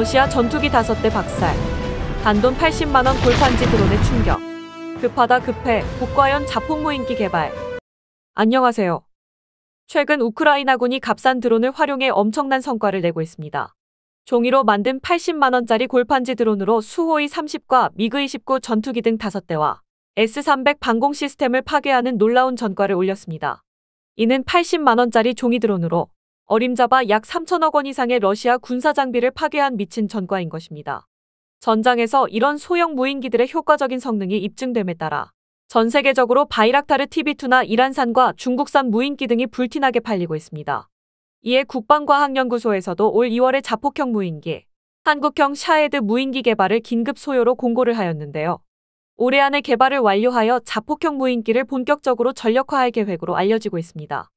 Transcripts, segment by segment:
러시아 전투기 5대 박살. 단돈 80만원 골판지 드론의 충격. 급하다 급해 국과연 자폭무 인기 개발. 안녕하세요. 최근 우크라이나군이 값싼 드론을 활용해 엄청난 성과를 내고 있습니다. 종이로 만든 80만원짜리 골판지 드론으로 수호이 30과 미그29 전투기 등 5대와 S300 방공 시스템을 파괴하는 놀라운 전과를 올렸습니다. 이는 80만원짜리 종이 드론으로 어림잡아 약 3천억 원 이상의 러시아 군사 장비를 파괴한 미친 전과인 것입니다. 전장에서 이런 소형 무인기들의 효과적인 성능이 입증됨에 따라 전 세계적으로 바이락타르 TV2나 이란산과 중국산 무인기 등이 불티나게 팔리고 있습니다. 이에 국방과학연구소에서도 올 2월에 자폭형 무인기, 한국형 샤헤드 무인기 개발을 긴급 소요로 공고를 하였는데요. 올해 안에 개발을 완료하여 자폭형 무인기를 본격적으로 전력화할 계획으로 알려지고 있습니다.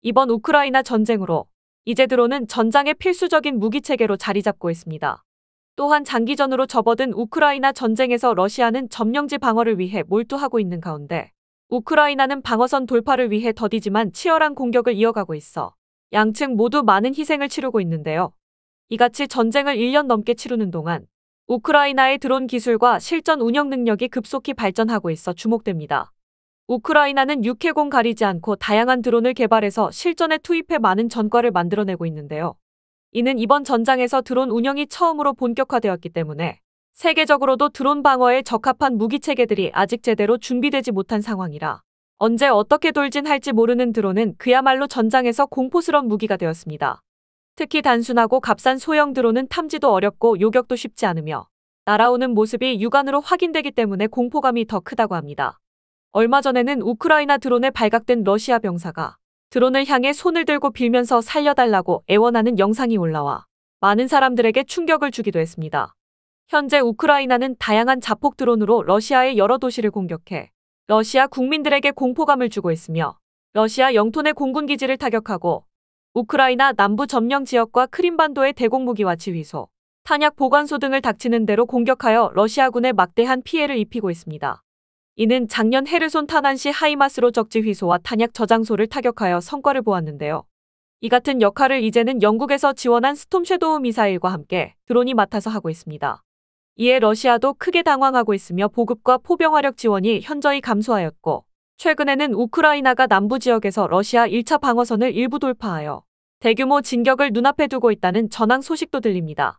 이번 우크라이나 전쟁으로 이제 드론은 전장의 필수적인 무기체계로 자리 잡고 있습니다. 또한 장기전으로 접어든 우크라이나 전쟁에서 러시아는 점령지 방어를 위해 몰두하고 있는 가운데 우크라이나는 방어선 돌파를 위해 더디지만 치열한 공격을 이어가고 있어 양측 모두 많은 희생을 치르고 있는데요. 이같이 전쟁을 1년 넘게 치르는 동안 우크라이나의 드론 기술과 실전 운영 능력이 급속히 발전하고 있어 주목됩니다. 우크라이나는 육해공 가리지 않고 다양한 드론을 개발해서 실전에 투입해 많은 전과를 만들어내고 있는데요. 이는 이번 전장에서 드론 운영이 처음으로 본격화되었기 때문에 세계적으로도 드론 방어에 적합한 무기체계들이 아직 제대로 준비되지 못한 상황이라 언제 어떻게 돌진할지 모르는 드론은 그야말로 전장에서 공포스러운 무기가 되었습니다. 특히 단순하고 값싼 소형 드론은 탐지도 어렵고 요격도 쉽지 않으며 날아오는 모습이 육안으로 확인되기 때문에 공포감이 더 크다고 합니다. 얼마 전에는 우크라이나 드론에 발각된 러시아 병사가 드론을 향해 손을 들고 빌면서 살려달라고 애원하는 영상이 올라와 많은 사람들에게 충격을 주기도 했습니다. 현재 우크라이나는 다양한 자폭 드론으로 러시아의 여러 도시를 공격해 러시아 국민들에게 공포감을 주고 있으며 러시아 영토 내 공군 기지를 타격하고 우크라이나 남부 점령 지역과 크림반도의 대공무기와 지휘소, 탄약 보관소 등을 닥치는 대로 공격하여 러시아군에 막대한 피해를 입히고 있습니다. 이는 작년 헤르손 탄환 시 하이마스로 적지 휘소와 탄약 저장소를 타격하여 성과를 보았는데요. 이 같은 역할을 이제는 영국에서 지원한 스톰 쉐도우 미사일과 함께 드론이 맡아서 하고 있습니다. 이에 러시아도 크게 당황하고 있으며 보급과 포병화력 지원이 현저히 감소하였고 최근에는 우크라이나가 남부 지역에서 러시아 1차 방어선을 일부 돌파하여 대규모 진격을 눈앞에 두고 있다는 전황 소식도 들립니다.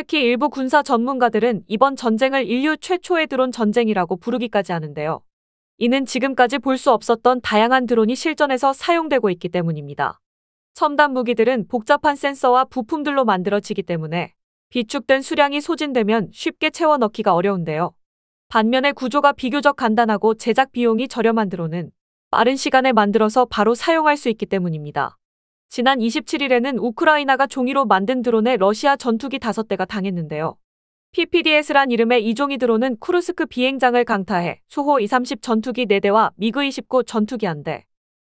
특히 일부 군사 전문가들은 이번 전쟁을 인류 최초의 드론 전쟁이라고 부르기까지 하는데요. 이는 지금까지 볼 수 없었던 다양한 드론이 실전에서 사용되고 있기 때문입니다. 첨단 무기들은 복잡한 센서와 부품들로 만들어지기 때문에 비축된 수량이 소진되면 쉽게 채워 넣기가 어려운데요. 반면에 구조가 비교적 간단하고 제작 비용이 저렴한 드론은 빠른 시간에 만들어서 바로 사용할 수 있기 때문입니다. 지난 27일에는 우크라이나가 종이로 만든 드론에 러시아 전투기 5대가 당했는데요. PPDS란 이름의 이종이 드론은 쿠르스크 비행장을 강타해 수호 230 전투기 4대와 미그29 전투기 1대,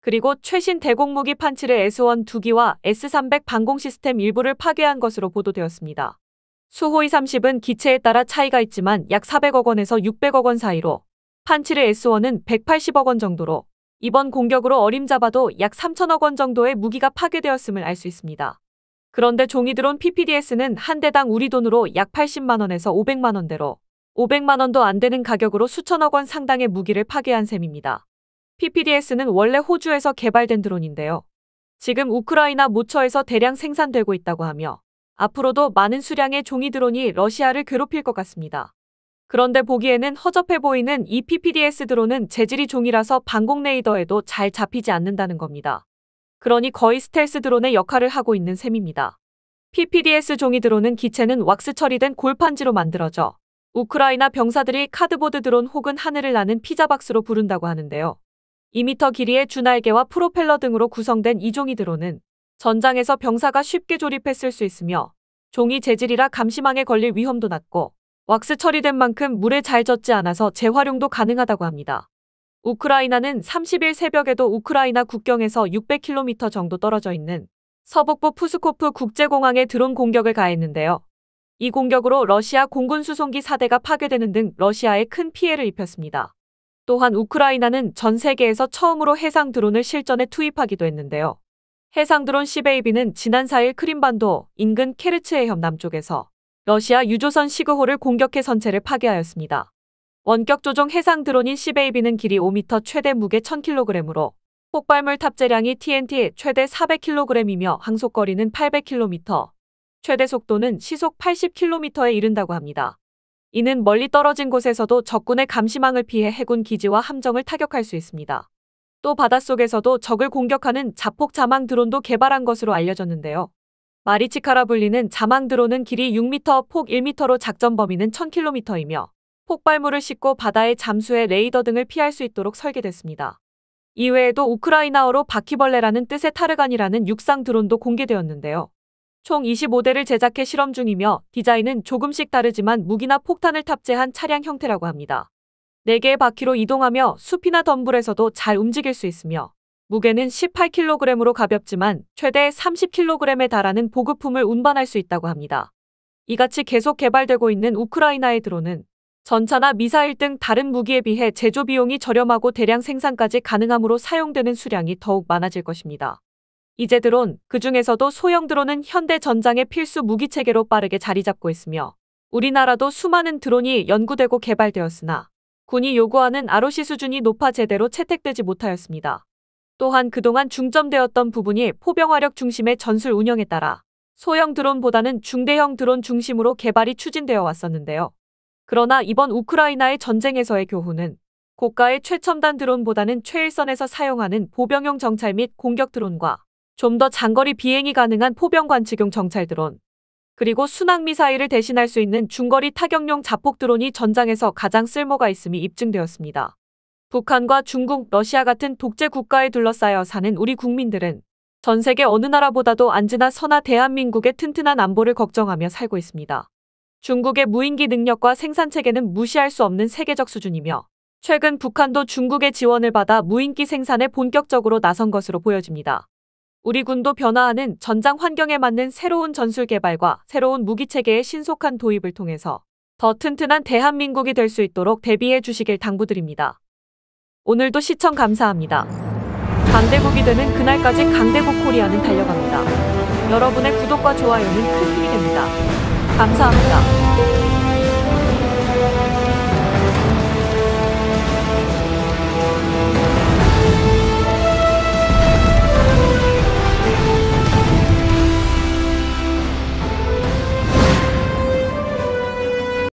그리고 최신 대공무기 판치르 S1 2기와 S300 방공 시스템 일부를 파괴한 것으로 보도되었습니다. 수호 230은 기체에 따라 차이가 있지만 약 400억 원에서 600억 원 사이로 판치르 S1은 180억 원 정도로 이번 공격으로 어림잡아도 약 3천억 원 정도의 무기가 파괴되었음을 알 수 있습니다. 그런데 종이 드론 PPDS는 한 대당 우리 돈으로 약 80만 원에서 500만 원대로 500만 원도 안 되는 가격으로 수천억 원 상당의 무기를 파괴한 셈입니다. PPDS는 원래 호주에서 개발된 드론인데요. 지금 우크라이나 모처에서 대량 생산되고 있다고 하며 앞으로도 많은 수량의 종이 드론이 러시아를 괴롭힐 것 같습니다. 그런데 보기에는 허접해 보이는 이 PPDS 드론은 재질이 종이라서 방공 레이더에도 잘 잡히지 않는다는 겁니다. 그러니 거의 스텔스 드론의 역할을 하고 있는 셈입니다. PPDS 종이 드론은 기체는 왁스 처리된 골판지로 만들어져 우크라이나 병사들이 카드보드 드론 혹은 하늘을 나는 피자박스로 부른다고 하는데요. 2m 길이의 주날개와 프로펠러 등으로 구성된 이 종이 드론은 전장에서 병사가 쉽게 조립했을 수 있으며 종이 재질이라 감시망에 걸릴 위험도 낮고 왁스 처리된 만큼 물에 잘 젖지 않아서 재활용도 가능하다고 합니다. 우크라이나는 30일 새벽에도 우크라이나 국경에서 600km 정도 떨어져 있는 서북부 푸스코프 국제공항에 드론 공격을 가했는데요. 이 공격으로 러시아 공군 수송기 4대가 파괴되는 등 러시아에 큰 피해를 입혔습니다. 또한 우크라이나는 전 세계에서 처음으로 해상 드론을 실전에 투입하기도 했는데요. 해상 드론 시베이비는 지난 4일 크림반도 인근 케르츠해협 남쪽에서 러시아 유조선 시그호를 공격해 선체를 파괴하였습니다. 원격 조종 해상 드론인 시베이비는 길이 5m 최대 무게 1000kg으로 폭발물 탑재량이 TNT 최대 400kg이며 항속거리는 800km, 최대 속도는 시속 80km에 이른다고 합니다. 이는 멀리 떨어진 곳에서도 적군의 감시망을 피해 해군 기지와 함정을 타격할 수 있습니다. 또 바닷속에서도 적을 공격하는 자폭 자망 드론도 개발한 것으로 알려졌는데요. 마리치카라 불리는 자망드론은 길이 6m, 폭 1m로 작전 범위는 1000km이며 폭발물을 싣고 바다에 잠수해 레이더 등을 피할 수 있도록 설계됐습니다. 이외에도 우크라이나어로 바퀴벌레라는 뜻의 타르간이라는 육상 드론도 공개되었는데요. 총 25대를 제작해 실험 중이며 디자인은 조금씩 다르지만 무기나 폭탄을 탑재한 차량 형태라고 합니다. 4개의 바퀴로 이동하며 숲이나 덤불에서도 잘 움직일 수 있으며 무게는 18kg으로 가볍지만 최대 30kg에 달하는 보급품을 운반할 수 있다고 합니다. 이같이 계속 개발되고 있는 우크라이나의 드론은 전차나 미사일 등 다른 무기에 비해 제조 비용이 저렴하고 대량 생산까지 가능하므로 사용되는 수량이 더욱 많아질 것입니다. 이제 드론, 그 중에서도 소형 드론은 현대 전장의 필수 무기체계로 빠르게 자리 잡고 있으며 우리나라도 수많은 드론이 연구되고 개발되었으나 군이 요구하는 ROC 수준이 높아 제대로 채택되지 못하였습니다. 또한 그동안 중점되었던 부분이 포병화력 중심의 전술 운영에 따라 소형 드론보다는 중대형 드론 중심으로 개발이 추진되어 왔었는데요. 그러나 이번 우크라이나의 전쟁에서의 교훈은 고가의 최첨단 드론보다는 최일선에서 사용하는 보병용 정찰 및 공격 드론과 좀 더 장거리 비행이 가능한 포병 관측용 정찰 드론, 그리고 순항 미사일을 대신할 수 있는 중거리 타격용 자폭 드론이 전장에서 가장 쓸모가 있음이 입증되었습니다. 북한과 중국, 러시아 같은 독재 국가에 둘러싸여 사는 우리 국민들은 전 세계 어느 나라보다도 안지나 선화 대한민국의 튼튼한 안보를 걱정하며 살고 있습니다. 중국의 무인기 능력과 생산 체계는 무시할 수 없는 세계적 수준이며 최근 북한도 중국의 지원을 받아 무인기 생산에 본격적으로 나선 것으로 보여집니다. 우리 군도 변화하는 전장 환경에 맞는 새로운 전술 개발과 새로운 무기 체계의 신속한 도입을 통해서 더 튼튼한 대한민국이 될 수 있도록 대비해 주시길 당부드립니다. 오늘도 시청 감사합니다. 강대국이 되는 그날까지 강대국 코리아는 달려갑니다. 여러분의 구독과 좋아요는 큰 힘이 됩니다. 감사합니다.